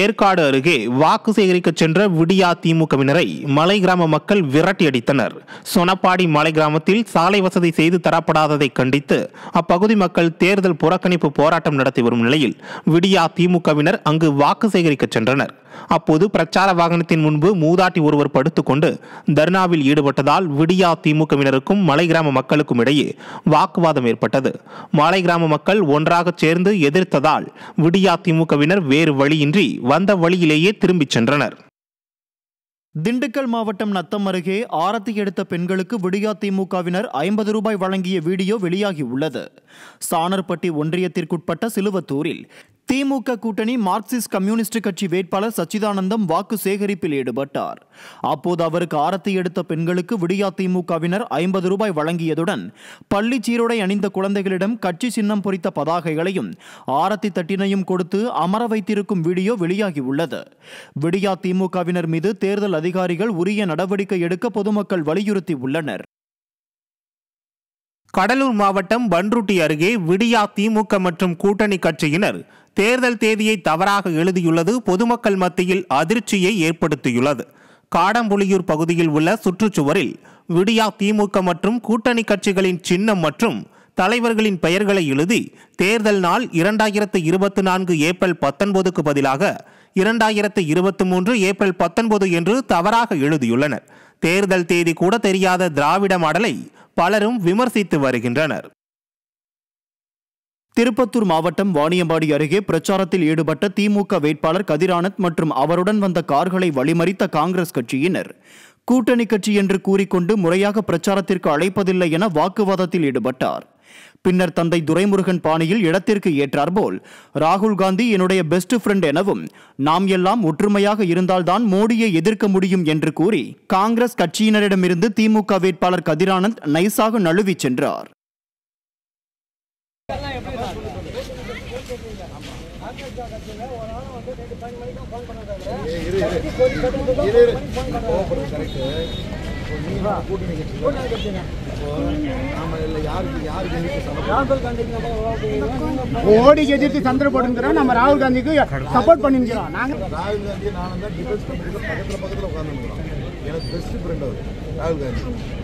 ஏற்காடு அருகே வாக்கு சேகரிக்க சென்ற விடியா திமுகவினரை மலை கிராம மக்கள் அடித்தனர் சொனப்பாடி மலை கிராமத்தில் சாலை வசதி செய்து தரப்படாததை கண்டித்து அப்பகுதி மக்கள் தேர்தல் புறக்கணிப்பு போராட்டம் நடத்தி வரும் நிலையில் விடியா திமுகவினர் அங்கு வாக்கு சேகரிக்க சென்றனர் அப்போது பிரச்சார வாகனத்தின் முன்பு மூதாட்டி ஒருவர் படுத்துக்கொண்டு தர்ணாவில் ஈடுபட்டதால் விடியா திமுகவினருக்கும் மலை கிராம மக்களுக்கும் இடையே வாக்குவாதம் ஏற்பட்டது மலை கிராம மக்கள் ஒன்றாக சேர்ந்து எதிர்த்ததால் விடியா திமுகவினர் வேறு வழியின்றி வந்த வழியிலேயே திரும்பிச் சென்றனர் திண்டுக்கல் மாவட்டம் நத்தம் அருகே ஆரத்தி எடுத்த பெண்களுக்கு விடியா திமுகவினர் ஐம்பது ரூபாய் வழங்கிய வீடியோ வெளியாகியுள்ளது சாணர்பட்டி ஒன்றியத்திற்குட்பட்ட சிலுவத்தூரில் திமுக கூட்டணி மார்க்சிஸ்ட் கம்யூனிஸ்ட் கட்சி வேட்பாளர் சச்சிதானந்தம் வாக்கு சேகரிப்பில் ஈடுபட்டார் அப்போது அவருக்கு ஆரத்தி எடுத்த பெண்களுக்கு விடியா திமுகவினர் ஐம்பது ரூபாய் வழங்கியதுடன் பள்ளி சீருடை அணிந்த குழந்தைகளிடம் கட்சி சின்னம் பொறித்த பதாகைகளையும் ஆரத்தி தட்டினையும் கொடுத்து அமர வைத்திருக்கும் வீடியோ வெளியாகியுள்ளது விடியா திமுகவினர் மீது தேர்தல் அதிகாரிகள் உரிய நடவடிக்கை எடுக்க பொதுமக்கள் வலியுறுத்தி உள்ளனர் கடலூர் மாவட்டம் பன்ருட்டி அருகே விடியா திமுக மற்றும் கூட்டணி கட்சியினர் தேர்தல் தேதியை தவறாக எழுதியுள்ளது பொதுமக்கள் மத்தியில் அதிர்ச்சியை ஏற்படுத்தியுள்ளது காடம்புலியூர் பகுதியில் உள்ள சுற்றுச்சுவரில் விடியா திமுக மற்றும் கூட்டணி கட்சிகளின் சின்னம் மற்றும் தலைவர்களின் பெயர்களை எழுதி தேர்தல் நாள் இரண்டாயிரத்து இருபத்தி நான்கு ஏப்ரல் பத்தொன்பதுக்கு பதிலாக இரண்டாயிரத்து இருபத்தி மூன்று ஏப்ரல் பத்தொன்பது என்று தவறாக எழுதியுள்ளனர் தேர்தல் தேதி கூட தெரியாத திராவிட மாடலை பலரும் விமர்சித்து வருகின்றனர் திருப்பத்தூர் மாவட்டம் வாணியம்பாடி அருகே பிரச்சாரத்தில் ஈடுபட்ட திமுக வேட்பாளர் கதிரானந்த் மற்றும் அவருடன் வந்த கார்களை வழிமறித்த காங்கிரஸ் கட்சியினர் கூட்டணி கட்சி என்று கூறிக்கொண்டு முறையாக பிரச்சாரத்திற்கு அழைப்பதில்லை என வாக்குவாதத்தில் ஈடுபட்டார் பின்னர் தந்தை துரைமுருகன் பாணியில் இடத்திற்கு ஏற்றார்போல் ராகுல் காந்தி என்னுடைய பெஸ்ட் ஃப்ரெண்ட் எனவும் நாம் எல்லாம் ஒற்றுமையாக இருந்தால்தான் மோடியை எதிர்க்க முடியும் என்று கூறி காங்கிரஸ் கட்சியினரிடமிருந்து திமுக வேட்பாளர் கதிரானந்த் நைசாக நழுவி சென்றார் கூட்டணி மோடிக்கு எதிர்த்து சந்திர போட்டுங்கிறோம் நம்ம ராகுல் காந்திக்கு சப்போர்ட் பண்ணிருக்கிறோம் நாங்க ராகுல் காந்தி நானும் தான் பக்கத்தில் பக்கத்தில் உட்காந்துருக்கிறோம் எனக்கு பெஸ்ட் ஃப்ரெண்ட் அவர் ராகுல் காந்தி